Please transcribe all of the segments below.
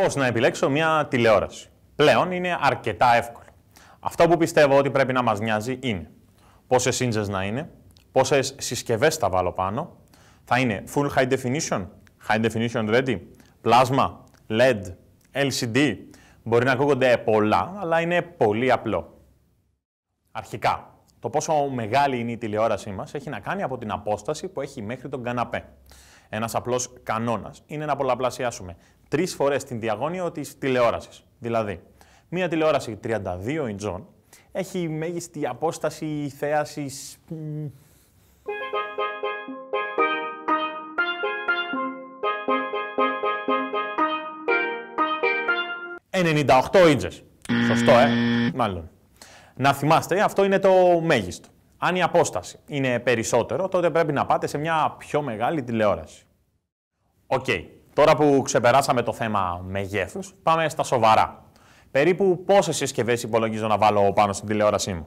Πώς να επιλέξω μια τηλεόραση. Πλέον είναι αρκετά εύκολο. Αυτό που πιστεύω ότι πρέπει να μας νοιάζει είναι πόσες σύντζε να είναι, πόσες συσκευές θα βάλω πάνω, θα είναι full high definition, high definition ready, πλάσμα, LED, LCD. Μπορεί να ακούγονται πολλά, αλλά είναι πολύ απλό. Αρχικά, το πόσο μεγάλη είναι η τηλεόρασή μας έχει να κάνει από την απόσταση που έχει μέχρι τον καναπέ. Ένας απλός κανόνας είναι να πολλαπλασιάσουμε τρεις φορές την διαγώνια της τηλεόρασης. Δηλαδή, μία τηλεόραση 32 ίντζων έχει μέγιστη απόσταση θέασης. «98 ίντζες». Σωστό, ε. Μάλλον. Να θυμάστε, αυτό είναι το μέγιστο. Αν η απόσταση είναι περισσότερο, τότε πρέπει να πάτε σε μια πιο μεγάλη τηλεόραση. Οκ. Τώρα που ξεπεράσαμε το θέμα μεγέθους, πάμε στα σοβαρά. Περίπου πόσες συσκευές υπολογίζω να βάλω πάνω στην τηλεόρασή μου.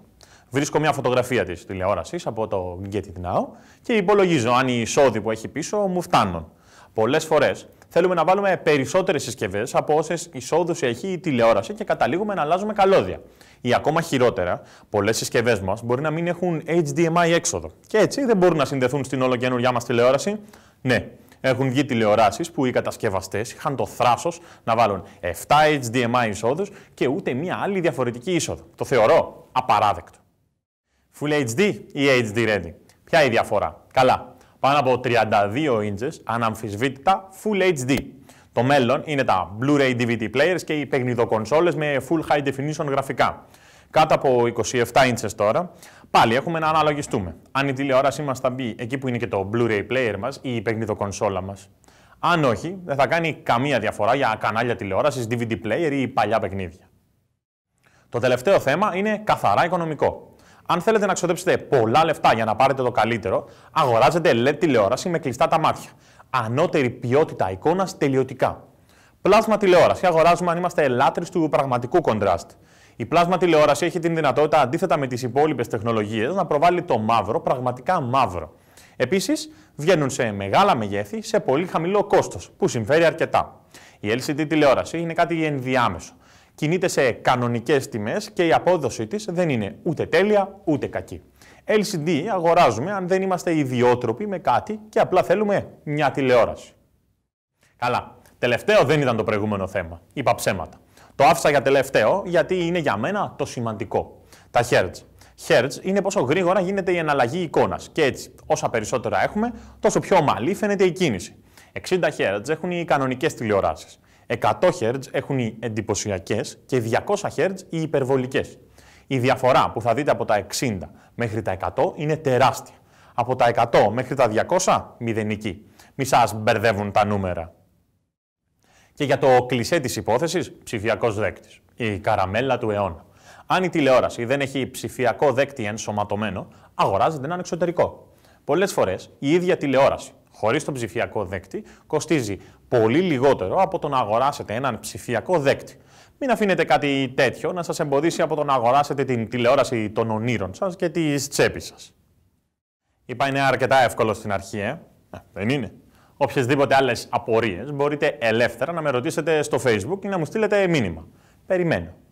Βρίσκω μια φωτογραφία της τηλεόρασης από το Get It Now και υπολογίζω αν οι εισόδοι που έχει πίσω μου φτάνουν. Πολλές φορές θέλουμε να βάλουμε περισσότερες συσκευές από όσες εισόδους έχει η τηλεόραση και καταλήγουμε να αλλάζουμε καλώδια. Ή ακόμα χειρότερα, πολλές συσκευές μας μπορεί να μην έχουν HDMI έξοδο και έτσι δεν μπορούν να συνδεθούν στην όλο καινούργια μας τηλεόραση. Ναι, έχουν βγει τηλεοράσεις που οι κατασκευαστές είχαν το θράσος να βάλουν 7 HDMI εισόδους και ούτε μία άλλη διαφορετική είσοδο. Το θεωρώ απαράδεκτο. Full HD ή HD Ready. Ποια είναι η διαφορά. Καλά. Πάνω από 32 inches αναμφισβήτητα Full HD. Το μέλλον είναι τα Blu-ray DVD players και οι παιχνιδοκονσόλες με Full High Definition γραφικά κάτω από 27 ίντσες τώρα, πάλι έχουμε να αναλογιστούμε. Αν η τηλεόρασή μας θα μπει εκεί που είναι και το Blu-ray player μας ή η παιχνιδοκονσόλα μας. Αν όχι, δεν θα κάνει καμία διαφορά για κανάλια τηλεόρασης, DVD player ή παλιά παιχνίδια. Το τελευταίο θέμα είναι καθαρά οικονομικό. Αν θέλετε να ξοδέψετε πολλά λεφτά για να πάρετε το καλύτερο, αγοράζετε LED τηλεόραση με κλειστά τα μάτια. Ανώτερη ποιότητα εικόνας τελειωτικά. Πλάσμα τηλεόραση αγοράζουμε αν είμαστε ελάτρε του πραγματικού κοντράστ. Η πλάσμα τηλεόραση έχει την δυνατότητα, αντίθετα με τις υπόλοιπες τεχνολογίες, να προβάλλει το μαύρο, πραγματικά μαύρο. Επίσης, βγαίνουν σε μεγάλα μεγέθη, σε πολύ χαμηλό κόστος, που συμφέρει αρκετά. Η LCD τηλεόραση είναι κάτι ενδιάμεσο. Κινείται σε κανονικές τιμές και η απόδοσή της δεν είναι ούτε τέλεια ούτε κακή. LCD αγοράζουμε αν δεν είμαστε ιδιότροποι με κάτι και απλά θέλουμε μια τηλεόραση. Καλά. Τελευταίο δεν ήταν το προηγούμενο θέμα. Είπα ψέματα. Το άφησα για τελευταίο, γιατί είναι για μένα το σημαντικό. Τα Hertz. Hertz είναι πόσο γρήγορα γίνεται η εναλλαγή εικόνας. Και έτσι, όσα περισσότερα έχουμε, τόσο πιο ομαλή φαίνεται η κίνηση. 60 Hertz έχουν οι κανονικές τηλεοράσεις. 100 Hz έχουν οι εντυπωσιακές και 200 Hz οι υπερβολικές. Η διαφορά που θα δείτε από τα 60 μέχρι τα 100 είναι τεράστια. Από τα 100 μέχρι τα 200, μηδενική. Μη σας μπερδεύουν τα νούμερα. Και για το κλισέ της υπόθεσης, ψηφιακός δέκτης. Η καραμέλα του αιώνα. Αν η τηλεόραση δεν έχει ψηφιακό δέκτη ενσωματωμένο, αγοράζεται έναν εξωτερικό. Πολλές φορές η ίδια τηλεόραση, χωρίς τον ψηφιακό δέκτη, κοστίζει πολύ λιγότερο από το να αγοράσετε έναν ψηφιακό δέκτη. Μην αφήνετε κάτι τέτοιο να σας εμποδίσει από το να αγοράσετε την τηλεόραση των ονείρων σας και της τσέπης σας. Είπα είναι αρκετά εύκολο στην αρχή, ε. δεν είναι οποιασδήποτε άλλες απορίες, μπορείτε ελεύθερα να με ρωτήσετε στο Facebook ή να μου στείλετε μήνυμα. Περιμένω.